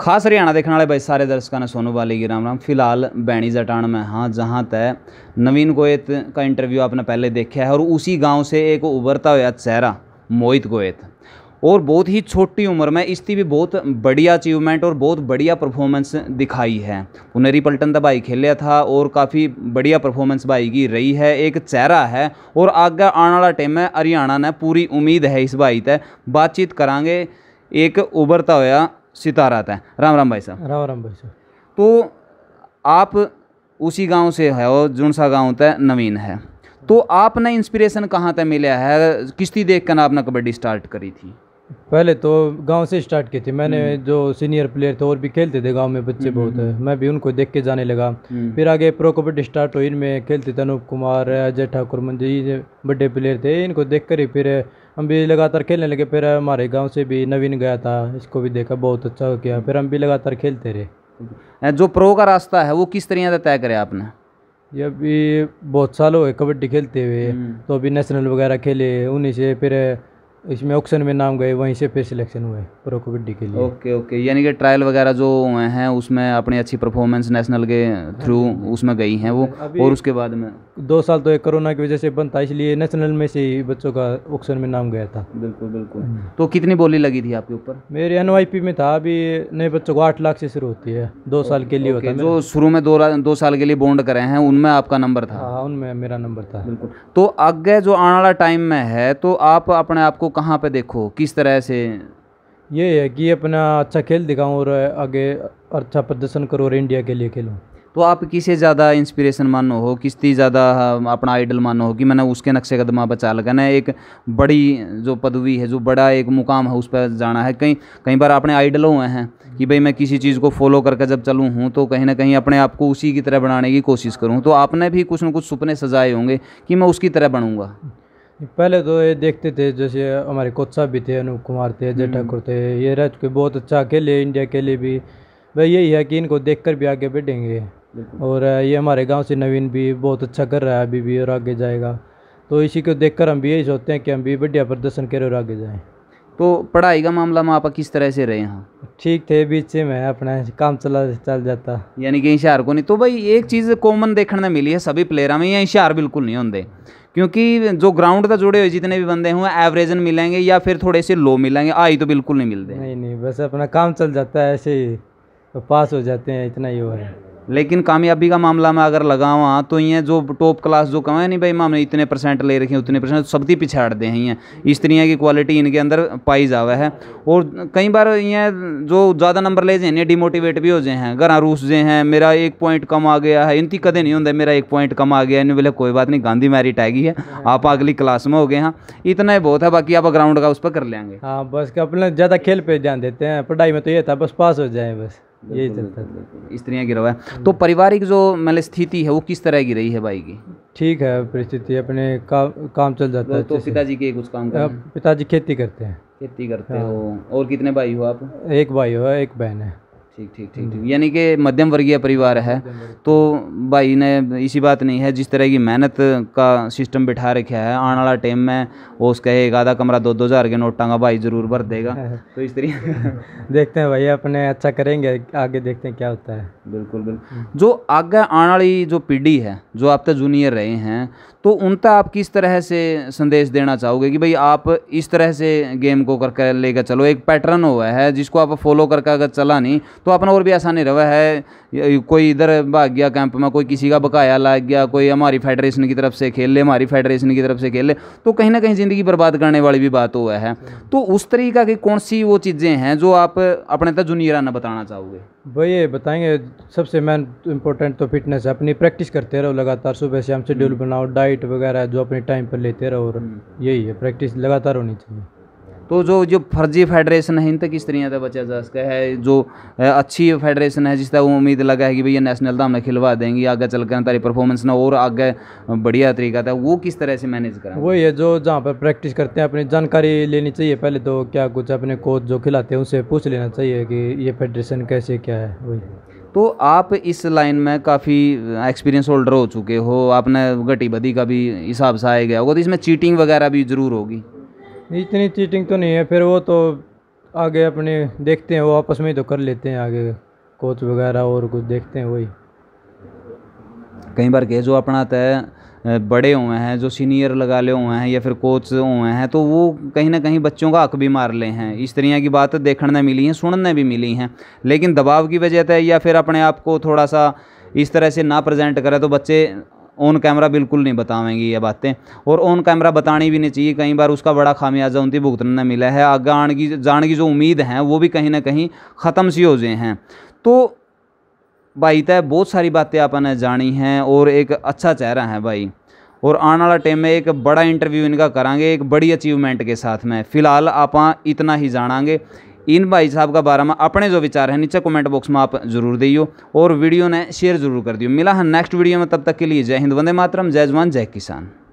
खास हरियाणा देखने वाले भाई सारे दर्शकों ने सोनू बाली की राम राम फिलहाल बैणी जटान में हाँ जहाँ तय नवीन गोयत का इंटरव्यू आपने पहले देखा है और उसी गांव से एक उभरता हुआ चेहरा मोहित गोयत और बहुत ही छोटी उम्र में इसकी भी बहुत बढ़िया अचीवमेंट और बहुत बढ़िया परफॉर्मेंस दिखाई है उनेरी पलटन तो भाई खेलिया था और काफ़ी बढ़िया परफॉर्मेंस भाई की रही है एक चेहरा है और आगे आने वाला टाइम में हरियाणा ने पूरी उम्मीद है इस भाई तय बातचीत करा एक उभरता हुआ सितारा आता है राम राम भाई साहब राम राम भाई साहब तो आप उसी गांव से है और जुनसा गांव तय नवीन है तो आपने इंस्पिरेशन कहाँ तक मिला है किश्ती देख कर आपने कबड्डी स्टार्ट करी थी पहले तो गांव से स्टार्ट की थी मैंने हम्म। जो सीनियर प्लेयर थे और भी खेलते थे गांव में बच्चे हम्म, बहुत हम्म। मैं भी उनको देख के जाने लगा फिर आगे प्रो कबड्डी स्टार्ट हुई इनमें खेलते थे अनूप कुमार अजय ठाकुर मंजी ये बड़े प्लेयर थे इनको देख कर ही फिर हम भी लगातार खेलने लगे फिर हमारे गाँव से भी नवीन गया था इसको भी देखा बहुत अच्छा किया फिर हम भी लगातार खेलते रहे जो प्रो का रास्ता है वो किस तरह से तय करे आपने ये अभी बहुत साल हुए कबड्डी खेलते हुए तो अभी नेशनल वगैरह खेले उन्हीं से फिर इसमें ऑक्शन में नाम गए वहीं से फिर सिलेक्शन हुए प्रो कबड्डी के लिए ओके ओके यानी कि ट्रायल वगैरह जो हैं उसमें अपनी अच्छी परफॉर्मेंस नेशनल के थ्रू हाँ, उसमें गई हैं वो और उसके बाद में दो साल तो एक कोरोना की वजह से बंद था इसलिए नेशनल में से ही बच्चों का ऑक्शन में नाम गया था बिल्कुल बिल्कुल हाँ, तो कितनी बोली लगी थी आपके ऊपर मेरे एन में था अभी नए बच्चों को आठ लाख से शुरू होती है दो साल के लिए होता है जो शुरू में दो साल के लिए बॉन्ड करे हैं उनमें आपका नंबर था हाँ, उनमें मेरा नंबर था बिल्कुल तो आगे जो आने वाला टाइम में है तो आप अपने आप को कहाँ पे देखो किस तरह से ये है कि अपना अच्छा खेल दिखाऊं और आगे अच्छा प्रदर्शन करो और इंडिया के लिए खेलो तो आप किसे ज़्यादा इंस्पिरेशन मानो हो किस ज़्यादा हाँ, अपना आइडल मानो हो कि मैंने उसके नक्शे कदमा बचा लगा ना एक बड़ी जो पदवी है जो बड़ा एक मुकाम है उस पर जाना है कहीं कई बार अपने आइडल हुए हैं कि भाई मैं किसी चीज़ को फॉलो करके जब चलूँ हूँ तो कहीं ना कहीं अपने आप को उसी की तरह बनाने की कोशिश करूँ तो आपने भी कुछ ना कुछ सपने सजाए होंगे कि मैं उसकी तरह बनूँगा पहले तो ये देखते थे जैसे हमारे कोच साहब भी थे अनूप कुमार थे अजय हम्म। ठाकुर थे ये रह के बहुत अच्छा खेले इंडिया के लिए भी भाई यही है कि इनको देख कर भी आगे बढ़ेंगे और ये हमारे गाँव से नवीन भी बहुत अच्छा कर रहा है अभी भी और आगे जाएगा तो इसी को देखकर हम भी यही सोचते हैं कि हम भी बढ़िया प्रदर्शन करें और आगे जाएँ तो पढ़ाई का मामला में आप किस तरह से रहे हैं ठीक थे बीच में अपना काम चला चल जाता यानी कि इशार को नहीं तो भाई एक चीज़ कॉमन देखने मिली है सभी प्लेयर में यहाँ इशार बिल्कुल नहीं होते क्योंकि जो ग्राउंड का जुड़े हुए जितने भी बंदे हुए एवरेजन मिलेंगे या फिर थोड़े से लो मिलेंगे आई तो बिल्कुल नहीं मिलते नहीं नहीं बस अपना काम चल जाता है ऐसे ही तो पास हो जाते हैं इतना ही हो है लेकिन कामयाबी का मामला में अगर लगावा हाँ, तो ये जो टॉप क्लास जो कहें नहीं भाई मामले इतने परसेंट ले रखे उतने परसेंट तो सबकी पिछाड़ दे हैं ये इस तरह की क्वालिटी इनके अंदर पाई जावे है और कई बार ये जो ज़्यादा नंबर ले जाए डिमोटिवेट भी हो जाए हैं घर रूस जे हैं मेरा एक पॉइंट कम आ गया है इनकी कदे नहीं होंगे मेरा एक पॉइंट कम आ गया इन बोले कोई बात नहीं गांधी मैरिट आएगी है आप अगली क्लास में हो गए हाँ इतना ही बहुत है बाकी आप ग्राउंड का उस पर कर लेंगे हाँ बस अपना ज़्यादा खेल पे ध्यान देते हैं पढ़ाई में तो ये था बस पास हो जाए बस यही चलता है स्त्रियाँ गिरा हुआ है तो हम्म। पारिवारिक जो मतलब स्थिति है वो किस तरह की रही है भाई की ठीक है परिस्थिति अपने काम काम चल जाता तो है तो पिताजी के कुछ काम पिताजी खेती करते हैं खेती करते हैं हाँ। और कितने भाई हो आप एक भाई हो एक बहन है ठीक ठीक ठीक ठीक हम्म। यानी कि मध्यम वर्गीय परिवार है तो भाई ने इसी बात नहीं है जिस तरह की मेहनत का सिस्टम बिठा रखा है आने वाला टाइम में वो उसका एक आधा कमरा दो दो हज़ार के नोट टांगा भाई ज़रूर भर देगा तो इस तरीके देखते हैं भाई अपने अच्छा करेंगे आगे देखते हैं क्या होता है बिल्कुल बिल्कुल हम्म। जो आगे आने वाली जो पीढ़ी है जो आप तो जूनियर रहे हैं तो उन तक तो आप किस तरह से संदेश देना चाहोगे कि भाई आप इस तरह से गेम को करके लेकर चलो एक पैटर्न हुआ है जिसको आप फॉलो करके अगर चला नहीं तो अपना और भी आसानी रहा है कोई इधर भाग गया कैंप में कोई किसी का बकाया लाग गया कोई हमारी फेडरेशन की तरफ से खेल ले हमारी फेडरेशन की तरफ से खेल ले तो कहीं ना कहीं ज़िंदगी बर्बाद करने वाली भी बात हुआ है तो उस तरीका की कौन सी वो चीज़ें हैं जो आप अपने तक जुनियराना बताना चाहोगे भैया बताएंगे सबसे मेन इंपॉर्टेंट तो फिटनेस है अपनी प्रैक्टिस करते रहो लगातार सुबह शाम शेड्यूल हम्म। बनाओ डाइट वगैरह जो अपने टाइम पर लेते रहो हम्म। यही है प्रैक्टिस लगातार होनी चाहिए तो जो जो फर्जी फेडरेशन है इन तक किस तरीके का बचा जा सकता है जो अच्छी फेडरेशन है जिसका उम्मीद लगा है कि भैया नेशनल धाम हमने खिलवा देंगी आगे चल कर तारी परफॉर्मेंस ना और आगे बढ़िया तरीका था वो किस तरह से मैनेज करें वही है जो जहाँ पर प्रैक्टिस करते हैं अपनी जानकारी लेनी चाहिए पहले तो क्या कुछ अपने कोच जो खिलाते हैं उनसे पूछ लेना चाहिए कि ये फेडरेशन कैसे क्या है वही तो आप इस लाइन में काफ़ी एक्सपीरियंस होल्डर हो चुके हो आपने घटी बदी का भी हिसाब से आया गया होगा तो इसमें चीटिंग वगैरह भी ज़रूर होगी इतनी चीटिंग तो नहीं है फिर वो तो आगे अपने देखते हैं वो आपस में ही तो कर लेते हैं आगे कोच वगैरह और कुछ देखते हैं वही कई बार के जो अपना तय बड़े हुए हैं जो सीनियर लगा ले हुए हैं या फिर कोच हुए हैं तो वो कहीं ना कहीं बच्चों का हक भी मार ले हैं इस तरह की बात देखने मिली हैं सुनने भी मिली हैं लेकिन दबाव की वजह से या फिर अपने आप को थोड़ा सा इस तरह से ना प्रेजेंट करें तो बच्चे ऑन कैमरा बिल्कुल नहीं बतावेंगी ये बातें और ऑन कैमरा बतानी भी नहीं चाहिए कई बार उसका बड़ा खामियाजा उनती भुगतने मिला है आगे आने की जाने की जो उम्मीद है वो भी कहीं ना कहीं ख़त्म सी हो जाए हैं तो भाई तय बहुत सारी बातें आपने जानी हैं और एक अच्छा चेहरा है भाई और आने वाला टाइम में एक बड़ा इंटरव्यू इनका करांगे एक बड़ी अचीवमेंट के साथ में फ़िलहाल आप इतना ही जानांगे इन भाई साहब का बारे में अपने जो विचार हैं नीचे कमेंट बॉक्स में आप जरूर दियो और वीडियो ने शेयर जरूर कर दियो मिला है नेक्स्ट वीडियो में तब तक के लिए जय हिंद वंदे मातरम जय जवान जय किसान